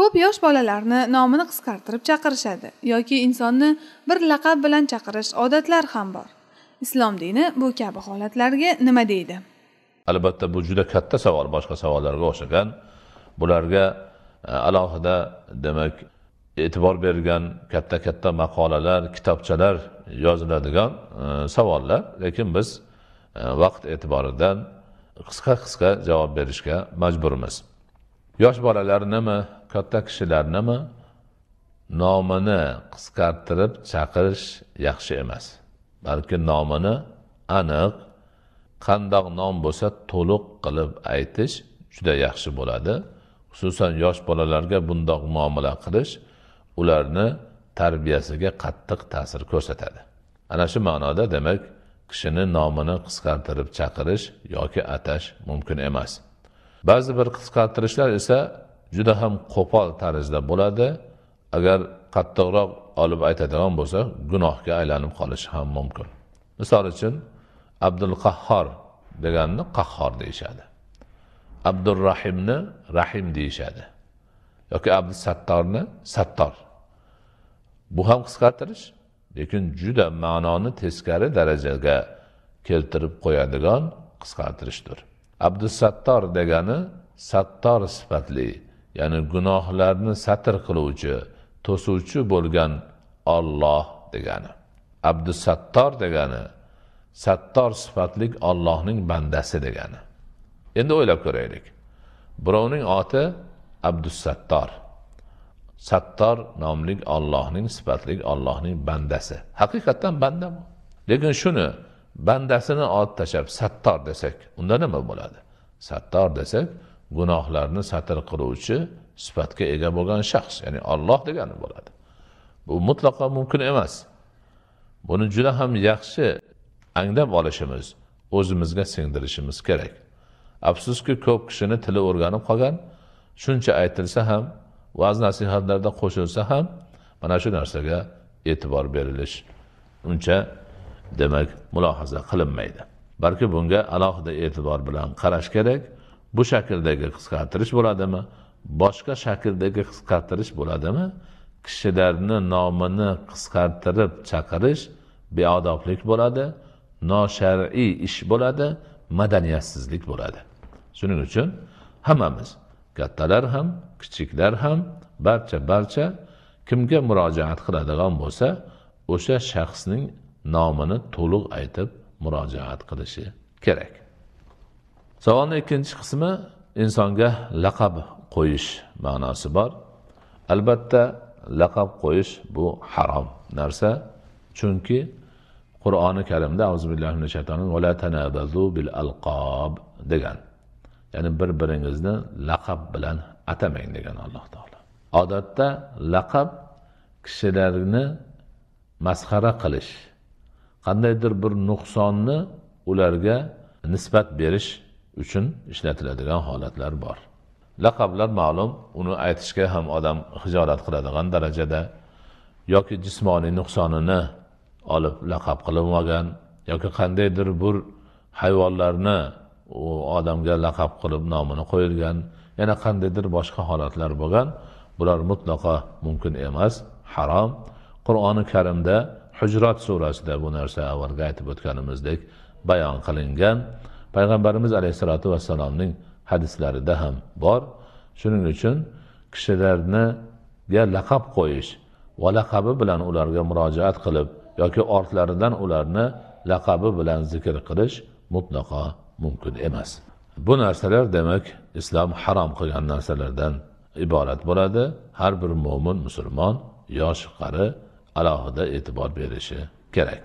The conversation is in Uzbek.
ko'p yosh bolalarni nomini qisqartirib chaqirishadi yoki insonni bir laqab bilan chaqirish odatlar ham bor islom dini bu kabi holatlarga nima deydi albatta bu juda katta savol boshqa savollarga o'xshagan bularga e, alohida demak e'tibor bergan katta katta maqolalar kitobchalar yoziladigan e, savollar lekin biz e, vaqt e'tiboridan qisqa qisqa javob berishga majburmiz yosh bolalar nima katta kishilarnimi nomini qisqartirib chaqirish yaxshi emas balki nomini aniq qandoq nom bo'lsa to'liq qilib aytish juda yaxshi bo'ladi xususan yosh bolalarga bundoq muomala qilish ularni tarbiyasiga qattiq ta'sir ko'rsatadi ana shu ma'noda demak kishini nomini qisqartirib chaqirish yoki atash mumkin emas ba'zi bir qisqartirishlar esa juda ham qo'pol tarzda bo'ladi agar qattiqroq olib aytadigan bo'lsa gunohga aylanib qolishi ham mumkin misol uchun abdul qahhor deganni qahhor deyishadi abdurrahimni rahim deyishadi yoki abdusattorni sattor bu ham qisqartirish lekin juda ma'noni teskari darajaga keltirib qo'yadigan qisqartirishdir abdusattor degani sattor sifatli ya'ni gunohlarni satr qiluvchi to'suvchi bo'lgan olloh degani abdusattor degani sattor sifatli ollohning bandasi degani endi o'ylab ko'raylik birovning oti abdusattor sattor nomli ollohning sifatli ollohning bandasi haqiqatdan banda bu lekin shuni bandasini ot tashlab sattor desak unda nima bo'ladi sattor desak gunohlarni satr qiluvchi sifatga ega bo'lgan shaxs ya'ni olloh degani bo'ladi bu mutlaqo mumkin emas buni juda ham yaxshi anglab olishimiz o'zimizga singdirishimiz kerak afsuski ko'p kishini tili o'rganib qolgan shuncha aytilsa ham va'z nasihatlarda qo'shilsa ham mana shu narsaga e'tibor berilish uncha demak mulohaza qilinmaydi balki bunga alohida e'tibor bilan qarash kerak bu shakldagi qisqartirish bo'ladimi boshqa shakldagi qisqartirish bo'ladimi kishilarni nomini qisqartirib chaqirish beodoblik bo'ladi noshar'iy ish bo'ladi madaniyatsizlik bo'ladi shuning uchun hammamiz kattalar ham kichiklar ham barcha barcha kimga murojaat qiladigan bo'lsa o'sha shaxsning nomini to'liq aytib murojaat qilishi kerak savolni ikkinchi qismi insonga laqab qo'yish ma'nosi bor albatta laqab qo'yish bu harom narsa chunki qur'oni karimda bil alqob degan ya'ni bir biringizni laqab bilan atamang degan alloh taolo odatda laqab kishilarni masxara qilish qandaydir bir nuqsonni ularga nisbat berish uchun ishlatiladigan holatlar bor laqablar ma'lum uni aytishga ham odam hijolat qiladigan darajada yoki jismoniy nuqsonini olib laqab qilib olgan yoki qandaydir bir hayvonlarni u odamga laqab qilib nomini qo'yilgan yana qandaydir boshqa holatlar bo'lgan bular mutlaqo mumkin emas harom qur'oni karimda hujrat surasida bu narsa avvalgi aytib o'tganimizdek bayon qilingan payg'ambarimiz alayhissalotu vassalomning hadislarida ham bor shuning uchun kishilarniga laqab qo'yish va laqabi bilan ularga murojaat qilib yoki ortlaridan ularni laqabi bilan zikr qilish mutlaqo mumkin emas bu narsalar demak islom harom qilgan narsalardan iborat bo'ladi har bir mo'min musulmon yosh qari alohida e'tibor berishi kerak